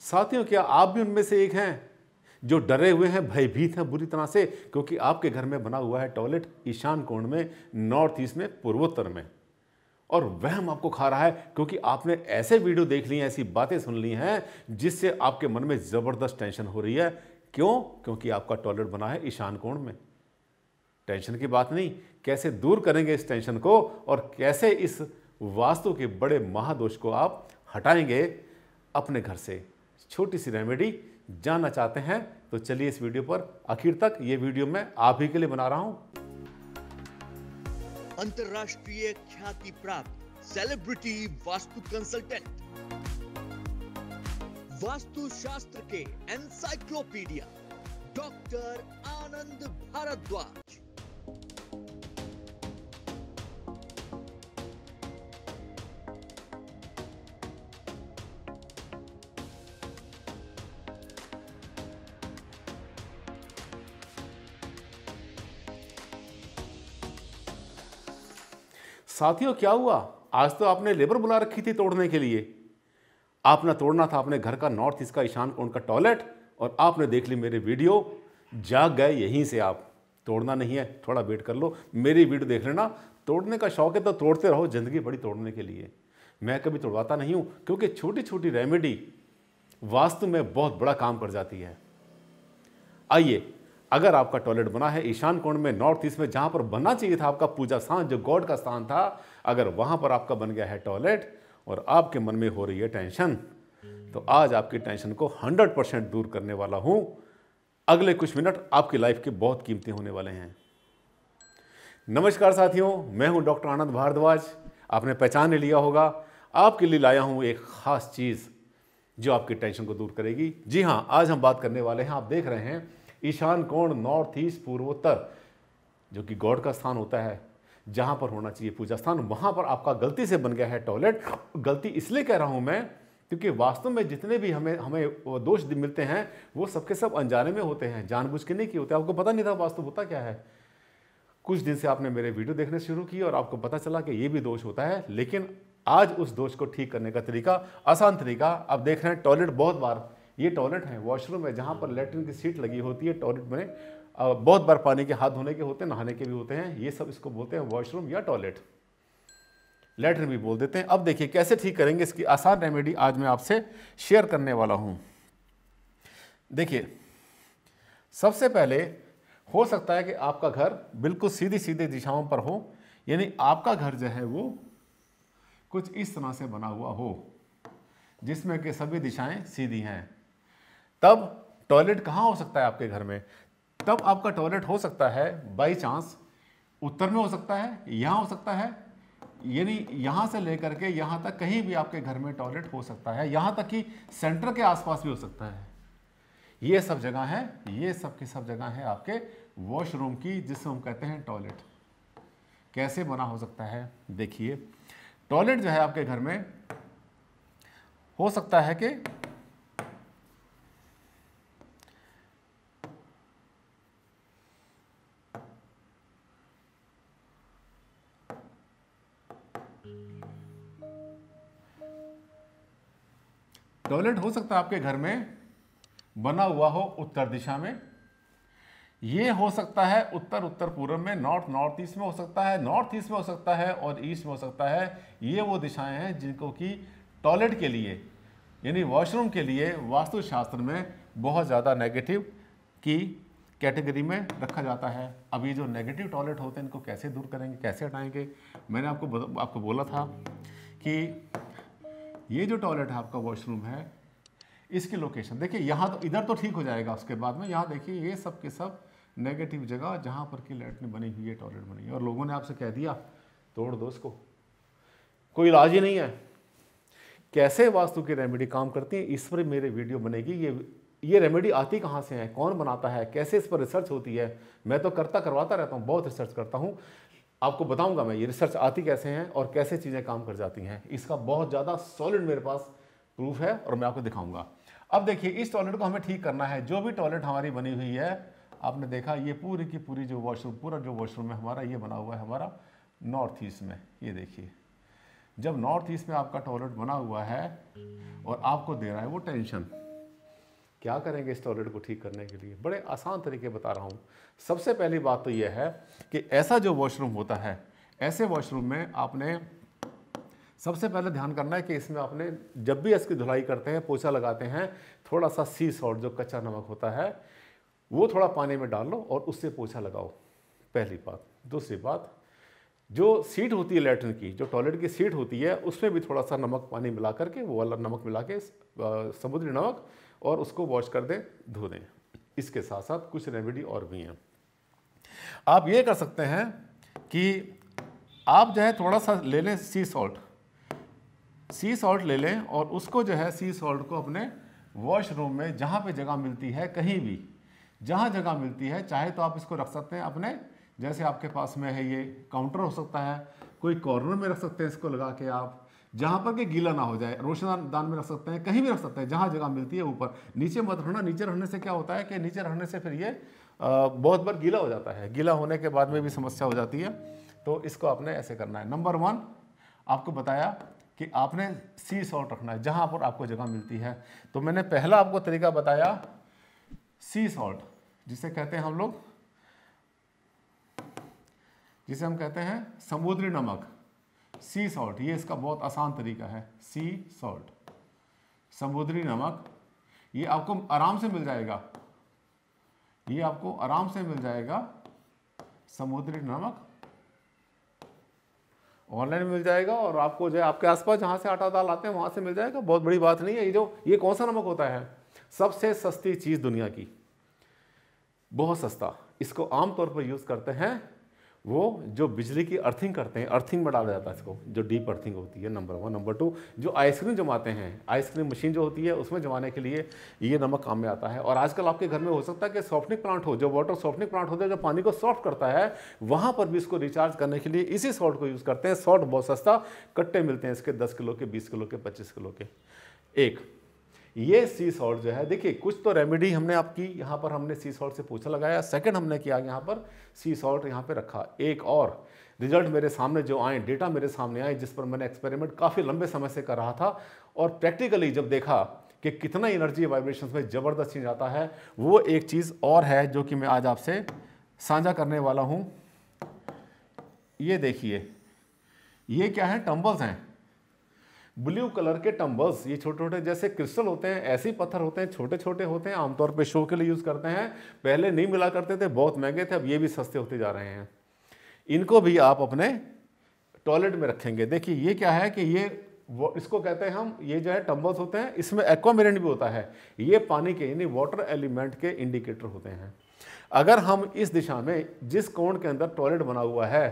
साथियों क्या आप भी उनमें से एक हैं जो डरे हुए हैं भयभीत हैं बुरी तरह से क्योंकि आपके घर में बना हुआ है टॉयलेट ईशान कोण में नॉर्थ ईस्ट में पूर्वोत्तर में और वहम आपको खा रहा है क्योंकि आपने ऐसे वीडियो देख ली हैं ऐसी बातें सुन ली हैं जिससे आपके मन में ज़बरदस्त टेंशन हो रही है क्यों क्योंकि आपका टॉयलेट बना है ईशान कोण में टेंशन की बात नहीं कैसे दूर करेंगे इस टेंशन को और कैसे इस वास्तु के बड़े महादोष को आप हटाएंगे अपने घर से छोटी सी रेमेडी जानना चाहते हैं तो चलिए इस वीडियो पर आखिर तक ये वीडियो मैं आप ही के लिए बना रहा हूं अंतरराष्ट्रीय ख्याति प्राप्त सेलिब्रिटी वास्तु कंसल्टेंट वास्तु शास्त्र के एनसाइक्लोपीडिया डॉक्टर आनंद भारद्वाज साथियों क्या हुआ आज तो आपने लेबर बुला रखी थी तोड़ने के लिए आपने तोड़ना था अपने घर का नॉर्थ ईस्ट का ईशान कोण का टॉयलेट और आपने देख ली मेरे वीडियो जाग गए यहीं से आप तोड़ना नहीं है थोड़ा वेट कर लो मेरी वीडियो देख लेना तोड़ने का शौक है तो तोड़ते रहो ज़िंदगी बड़ी तोड़ने के लिए मैं कभी तोड़वाता नहीं हूँ क्योंकि छोटी छोटी रेमेडी वास्तव में बहुत बड़ा काम कर जाती है आइए अगर आपका टॉयलेट बना है ईशान कोण में नॉर्थ ईस्ट में जहां पर बनना चाहिए था आपका पूजा स्थान जो गॉड का स्थान था अगर वहां पर आपका बन गया है टॉयलेट और आपके मन में हो रही है टेंशन तो आज आपकी टेंशन को 100 परसेंट दूर करने वाला हूं अगले कुछ मिनट आपकी लाइफ के बहुत कीमती होने वाले हैं नमस्कार साथियों मैं हूं डॉक्टर आनंद भारद्वाज आपने पहचान लिया होगा आपके लिए लाया हूं एक ख़ास चीज़ जो आपकी टेंशन को दूर करेगी जी हाँ आज हम बात करने वाले हैं आप देख रहे हैं ईशान कोण नॉर्थ ईस्ट पूर्वोत्तर जो कि गॉड का स्थान होता है जहां पर होना चाहिए पूजा स्थान वहां पर आपका गलती से बन गया है टॉयलेट गलती इसलिए कह रहा हूं मैं क्योंकि वास्तव में जितने भी हमें हमें दोष मिलते हैं वो सबके सब अनजाने में होते हैं जानबूझ के नहीं किए होते आपको पता नहीं था वास्तव होता क्या है कुछ दिन से आपने मेरे वीडियो देखने शुरू किए और आपको पता चला कि ये भी दोष होता है लेकिन आज उस दोष को ठीक करने का तरीका आसान तरीका आप देख रहे हैं टॉयलेट बहुत बार ये टॉयलेट है वॉशरूम है जहाँ पर लेटरिन की सीट लगी होती है टॉयलेट में बहुत बार पानी के हाथ धोने के होते हैं नहाने के भी होते हैं ये सब इसको बोलते हैं वॉशरूम या टॉयलेट लेटरिन भी बोल देते हैं अब देखिए कैसे ठीक करेंगे इसकी आसान रेमेडी आज मैं आपसे शेयर करने वाला हूँ देखिए सबसे पहले हो सकता है कि आपका घर बिल्कुल सीधी सीधे दिशाओं पर हो यानी आपका घर जो है वो कुछ इस तरह से बना हुआ हो जिसमें कि सभी दिशाएं सीधी हैं तब टॉयलेट कहाँ हो सकता है आपके घर में तब आपका टॉयलेट हो सकता है बाई चांस उत्तर में हो सकता है यहाँ हो सकता है यानी यहाँ से लेकर के यहाँ तक कहीं भी आपके घर में टॉयलेट हो सकता है यहाँ तक कि सेंटर के आसपास भी हो सकता है ये सब जगह है ये सब की सब जगह है आपके वॉशरूम की जिसे हम कहते हैं टॉयलेट कैसे बना हो सकता है देखिए टॉयलेट जो है आपके घर में हो सकता है कि टॉयलेट हो सकता है आपके घर में बना हुआ हो उत्तर दिशा में ये हो सकता है उत्तर उत्तर पूर्व में नॉर्थ नॉर्थ ईस्ट में हो सकता है नॉर्थ ईस्ट में हो सकता है और ईस्ट में हो सकता है ये वो दिशाएं हैं जिनको कि टॉयलेट के लिए यानी वॉशरूम के लिए वास्तुशास्त्र में बहुत ज़्यादा नेगेटिव की कैटेगरी में रखा जाता है अभी जो नेगेटिव टॉयलेट होते हैं इनको कैसे दूर करेंगे कैसे हटाएंगे मैंने आपको आपको बोला था कि ये जो टॉयलेट है आपका वॉशरूम है इसकी लोकेशन देखिए यहाँ तो इधर तो ठीक हो जाएगा उसके बाद में यहाँ देखिए ये सब के सब नेगेटिव जगह जहाँ पर कि लेटरिन बनी हुई है टॉयलेट बनी हुई और लोगों ने आपसे कह दिया तोड़ दो इसको कोई इलाज ही नहीं है कैसे वास्तु की रेमेडी काम करती है इस पर मेरे वीडियो बनेगी ये ये रेमेडी आती कहाँ से है कौन बनाता है कैसे इस पर रिसर्च होती है मैं तो करता करवाता रहता हूँ बहुत रिसर्च करता हूँ आपको बताऊंगा मैं ये रिसर्च आती कैसे हैं और कैसे चीज़ें काम कर जाती हैं इसका बहुत ज़्यादा सॉलिड मेरे पास प्रूफ है और मैं आपको दिखाऊंगा अब देखिए इस टॉयलेट को हमें ठीक करना है जो भी टॉयलेट हमारी बनी हुई है आपने देखा ये पूरी की पूरी जो वॉशरूम पूरा जो वॉशरूम है हमारा ये बना हुआ है हमारा नॉर्थ ईस्ट में ये देखिए जब नॉर्थ ईस्ट में आपका टॉयलेट बना हुआ है और आपको दे रहा है वो टेंशन क्या करेंगे इस टॉयलेट को ठीक करने के लिए बड़े आसान तरीके बता रहा हूँ सबसे पहली बात तो यह है कि ऐसा जो वॉशरूम होता है ऐसे वॉशरूम में आपने सबसे पहले ध्यान करना है कि इसमें आपने जब भी इसकी धुलाई करते हैं पोछा लगाते हैं थोड़ा सा सी सॉल्ट जो कच्चा नमक होता है वो थोड़ा पानी में डाल लो और उससे पोछा लगाओ पहली बात दूसरी बात जो सीट होती है लेटरिन की जो टॉयलेट की सीट होती है उसमें भी थोड़ा सा नमक पानी मिला करके वो वाला नमक मिला के समुद्री नमक और उसको वॉश कर दें धो दें इसके साथ साथ कुछ रेमेडी और भी हैं आप ये कर सकते हैं कि आप जो है थोड़ा सा ले लें सी सॉल्ट सी सॉल्ट ले लें और उसको जो है सी सॉल्ट को अपने वॉशरूम में जहाँ पे जगह मिलती है कहीं भी जहाँ जगह मिलती है चाहे तो आप इसको रख सकते हैं अपने जैसे आपके पास में है ये काउंटर हो सकता है कोई कॉर्नर में रख सकते हैं इसको लगा के आप जहाँ पर कि गीला ना हो जाए रोशनदान में रख सकते हैं कहीं भी रख सकते हैं जहाँ जगह मिलती है ऊपर नीचे मत रहना नीचे रहने से क्या होता है कि नीचे रहने से फिर ये बहुत बार गीला हो जाता है गीला होने के बाद में भी समस्या हो जाती है तो इसको आपने ऐसे करना है नंबर वन आपको बताया कि आपने सी सॉल्ट रखना है जहाँ पर आपको जगह मिलती है तो मैंने पहला आपको तरीका बताया सी सॉल्ट जिसे कहते हैं हम लोग जिसे हम कहते हैं समुद्री नमक सी सॉल्ट ये इसका बहुत आसान तरीका है सी सॉल्ट समुद्री नमक ये आपको आराम से मिल जाएगा ये आपको आराम से मिल जाएगा समुद्री नमक ऑनलाइन मिल जाएगा और आपको जो है आपके आसपास जहाँ से आटा दाल आते हैं वहाँ से मिल जाएगा बहुत बड़ी बात नहीं है ये जो ये कौन सा नमक होता है सबसे सस्ती चीज़ दुनिया की बहुत सस्ता इसको आमतौर पर यूज़ करते हैं वो जो बिजली की अर्थिंग करते हैं अर्थिंग में डाला जाता है इसको जो डीप अर्थिंग होती है नंबर वन नंबर टू जो आइसक्रीम जमाते हैं आइसक्रीम मशीन जो होती है उसमें जमाने के लिए ये नमक काम में आता है और आजकल आपके घर में हो सकता है कि सॉफ्टनिक प्लांट हो जो वाटर सॉफ्टनिक प्लांट होता है जो पानी को सॉफ्ट करता है वहाँ पर भी इसको रिचार्ज करने के लिए इसी सॉल्ट को यूज़ करते हैं सॉल्ट बहुत सस्ता कट्टे मिलते हैं इसके दस किलो के बीस किलो के पच्चीस किलो के एक ये सी सॉल्ट जो है देखिए कुछ तो रेमेडी हमने आपकी यहाँ पर हमने सी सॉल्ट से पूछा लगाया सेकंड हमने किया यहाँ पर सी सॉल्ट यहाँ पे रखा एक और रिजल्ट मेरे सामने जो आए डेटा मेरे सामने आए जिस पर मैंने एक्सपेरिमेंट काफ़ी लंबे समय से कर रहा था और प्रैक्टिकली जब देखा कि कितना एनर्जी वाइब्रेशन में ज़बरदस्त चीज आता है वो एक चीज़ और है जो कि मैं आज आपसे साझा करने वाला हूँ ये देखिए ये क्या है टम्बल्स हैं ब्लू कलर के टम्बल्स ये छोटे छोटे जैसे क्रिस्टल होते हैं ऐसे पत्थर होते हैं छोटे छोटे होते हैं आमतौर पर शो के लिए यूज़ करते हैं पहले नहीं मिला करते थे बहुत महंगे थे अब ये भी सस्ते होते जा रहे हैं इनको भी आप अपने टॉयलेट में रखेंगे देखिए ये क्या है कि ये वो इसको कहते हैं हम ये जो है टम्बल्स होते हैं इसमें एक्वामेरेंट भी होता है ये पानी के यानी वाटर एलिमेंट के इंडिकेटर होते हैं अगर हम इस दिशा में जिस कोण के अंदर टॉयलेट बना हुआ है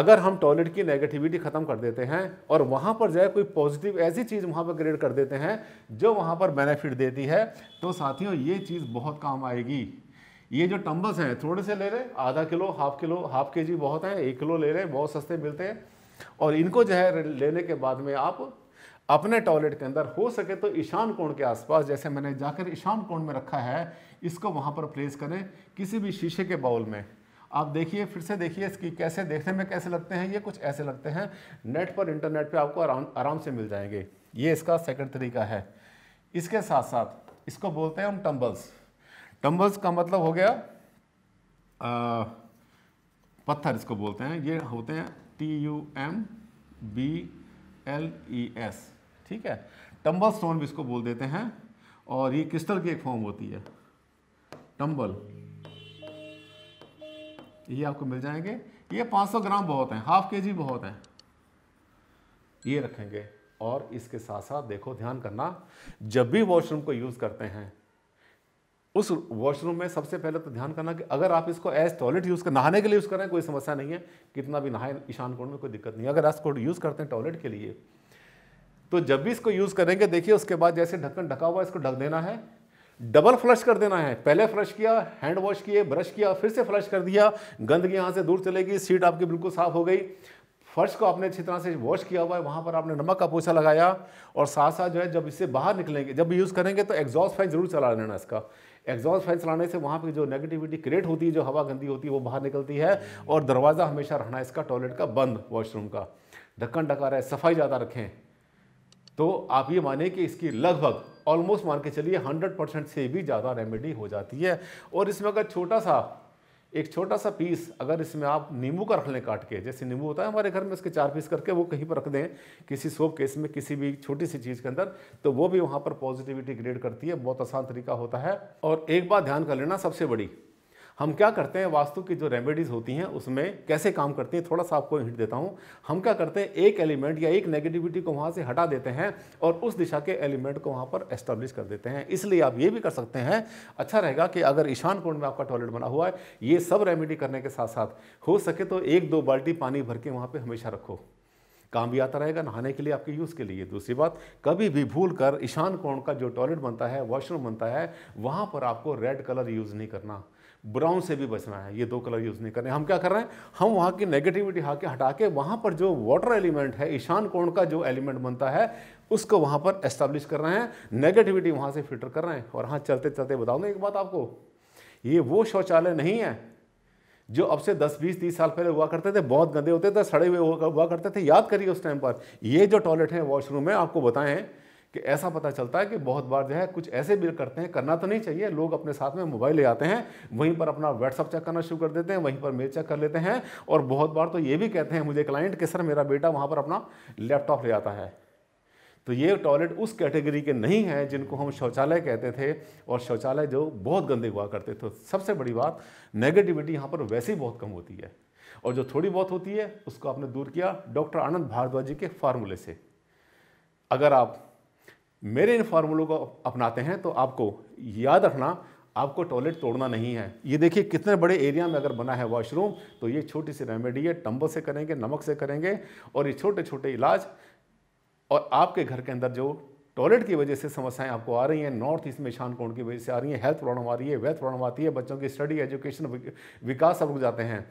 अगर हम टॉयलेट की नेगेटिविटी ख़त्म कर देते हैं और वहाँ पर जो है कोई पॉजिटिव ऐसी चीज़ वहाँ पर क्रिएट कर देते हैं जो वहाँ पर बेनिफिट देती है तो साथियों ये चीज़ बहुत काम आएगी ये जो टम्बल्स हैं थोड़े से ले लें आधा किलो हाफ किलो हाफ के जी बहुत हैं एक किलो ले लें बहुत सस्ते मिलते हैं और इनको जो है लेने के बाद में आप अपने टॉयलेट के अंदर हो सके तो ईशान कोण के आसपास जैसे मैंने जाकर ईशान कोण में रखा है इसको वहाँ पर प्लेस करें किसी भी शीशे के बाउल में आप देखिए फिर से देखिए इसकी कैसे देखने में कैसे लगते हैं ये कुछ ऐसे लगते हैं नेट पर इंटरनेट पे आपको आराम आराम से मिल जाएंगे ये इसका सेकंड तरीका है इसके साथ साथ इसको बोलते हैं हम टम्बल्स टम्बल्स का मतलब हो गया आ, पत्थर इसको बोलते हैं ये होते हैं T U M B L E S ठीक है टम्बल स्टोन भी इसको बोल देते हैं और ये क्रिस्टल की एक फॉर्म होती है टम्बल ये आपको मिल जाएंगे ये 500 ग्राम बहुत हैं हाफ के जी बहुत हैं ये रखेंगे और इसके साथ साथ देखो ध्यान करना जब भी वॉशरूम को यूज़ करते हैं उस वॉशरूम में सबसे पहले तो ध्यान करना कि अगर आप इसको एज टॉयलेट यूज़ कर नहाने के लिए यूज़ करें कोई समस्या नहीं है कितना भी नहाए ईशान कोड में कोई दिक्कत नहीं है अगर कोड यूज़ करते हैं टॉयलेट के लिए तो जब भी इसको यूज़ करेंगे देखिए उसके बाद जैसे ढक्कन ढका हुआ इसको ढक देना है डबल फ्लश कर देना है पहले फ्लश किया हैंड वॉश किए ब्रश किया फिर से फ्लश कर दिया गंदगी यहाँ से दूर चलेगी सीट आपकी बिल्कुल साफ हो गई फर्श को आपने अच्छी तरह से वॉश किया हुआ है वहाँ पर आपने नमक का पोछा लगाया और साथ साथ जो है जब इससे बाहर निकलेंगे जब यूज़ करेंगे तो एग्जॉस्ट फैन जरूर चला लेना इसका एग्जॉस्ट फैन चलाने से वहाँ पर जो नेगेटिविटी क्रिएट होती है जो हवा गंदी होती है वो बाहर निकलती है और दरवाज़ा हमेशा रहना इसका टॉयलेट का बंद वॉशरूम का ढक्कन ढका रहे सफाई ज़्यादा रखें तो आप ये माने कि इसकी लगभग ऑलमोस्ट मान के चलिए हंड्रेड परसेंट से भी ज़्यादा रेमेडी हो जाती है और इसमें अगर छोटा सा एक छोटा सा पीस अगर इसमें आप नींबू का रख लें काट के जैसे नींबू होता है हमारे घर में उसके चार पीस करके वो कहीं पर रख दें किसी सोप केस में किसी भी छोटी सी चीज़ के अंदर तो वो भी वहाँ पर पॉजिटिविटी क्रिएट करती है बहुत आसान तरीका होता है और एक बात ध्यान कर लेना सबसे बड़ी हम क्या करते हैं वास्तु की जो रेमेडीज़ होती हैं उसमें कैसे काम करती हैं थोड़ा सा आपको हिंट देता हूँ हम क्या करते हैं एक एलिमेंट या एक नेगेटिविटी को वहाँ से हटा देते हैं और उस दिशा के एलिमेंट को वहाँ पर एस्टेब्लिश कर देते हैं इसलिए आप ये भी कर सकते हैं अच्छा रहेगा कि अगर ईशान कोण में आपका टॉयलेट बना हुआ है ये सब रेमेडी करने के साथ साथ हो सके तो एक दो बाल्टी पानी भर के वहाँ पर हमेशा रखो काम भी आता रहेगा नहाने के लिए आपके यूज़ के लिए दूसरी बात कभी भी भूल कर ईशान कोण का जो टॉयलेट बनता है वॉशरूम बनता है वहाँ पर आपको रेड कलर यूज़ नहीं करना ब्राउन से भी बचना है ये दो कलर यूज़ नहीं करने हम क्या कर रहे हैं हम वहाँ की नेगेटिविटी के हटा के वहाँ पर जो वाटर एलिमेंट है ईशान कोण का जो एलिमेंट बनता है उसको वहाँ पर एस्टेब्लिश कर रहे हैं नेगेटिविटी वहाँ से फिल्टर कर रहे हैं और हाँ चलते चलते बताऊँ एक बात आपको ये वो शौचालय नहीं है जो अब से 10 20 30 साल पहले हुआ करते थे बहुत गंदे होते थे सड़े हुए हुआ करते थे याद करिए उस टाइम पर ये जो टॉयलेट हैं वॉशरूम है आपको बताएं कि ऐसा पता चलता है कि बहुत बार जो है कुछ ऐसे बिल करते हैं करना तो नहीं चाहिए लोग अपने साथ में मोबाइल ले आते हैं वहीं पर अपना व्हाट्सअप चेक करना शुरू कर देते हैं वहीं पर मेल चेक कर लेते हैं और बहुत बार तो ये भी कहते हैं मुझे क्लाइंट कि सर मेरा बेटा वहाँ पर अपना लैपटॉप ले आता है तो ये टॉयलेट उस कैटेगरी के नहीं हैं जिनको हम शौचालय कहते थे और शौचालय जो बहुत गंदे हुआ करते थे तो सबसे बड़ी बात नेगेटिविटी यहाँ पर वैसे ही बहुत कम होती है और जो थोड़ी बहुत होती है उसको आपने दूर किया डॉक्टर आनंद भारद्वाज जी के फार्मूले से अगर आप मेरे इन फार्मूलों को अपनाते हैं तो आपको याद रखना आपको टॉयलेट तोड़ना नहीं है ये देखिए कितने बड़े एरिया में अगर बना है वॉशरूम तो ये छोटी सी रेमेडी है टम्बल से करेंगे नमक से करेंगे और ये छोटे छोटे इलाज और आपके घर के अंदर जो टॉयलेट की वजह से समस्याएं आपको आ रही हैं नॉर्थ ईस्ट में ईशान कोण की वजह से आ रही हैं हेल्थ प्रॉब्लम आ रही है वेल्थ प्रॉब्लम आती है बच्चों की स्टडी एजुकेशन विकास रुक जाते हैं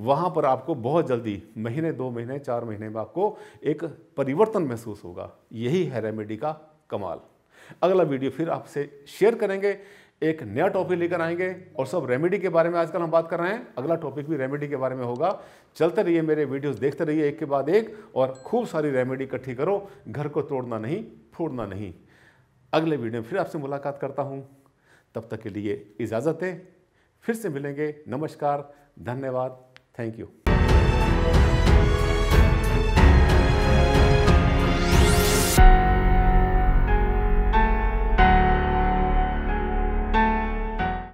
वहाँ पर आपको बहुत जल्दी महीने दो महीने चार महीने में आपको एक परिवर्तन महसूस होगा यही है रेमेडी का कमाल अगला वीडियो फिर आपसे शेयर करेंगे एक नया टॉपिक लेकर आएंगे और सब रेमेडी के बारे में आजकल हम बात कर रहे हैं अगला टॉपिक भी रेमेडी के बारे में होगा चलते रहिए मेरे वीडियोस देखते रहिए एक के बाद एक और खूब सारी रेमेडी इकट्ठी करो घर को तोड़ना नहीं फोड़ना नहीं अगले वीडियो में फिर आपसे मुलाकात करता हूँ तब तक के लिए इजाज़त है फिर से मिलेंगे नमस्कार धन्यवाद थैंक यू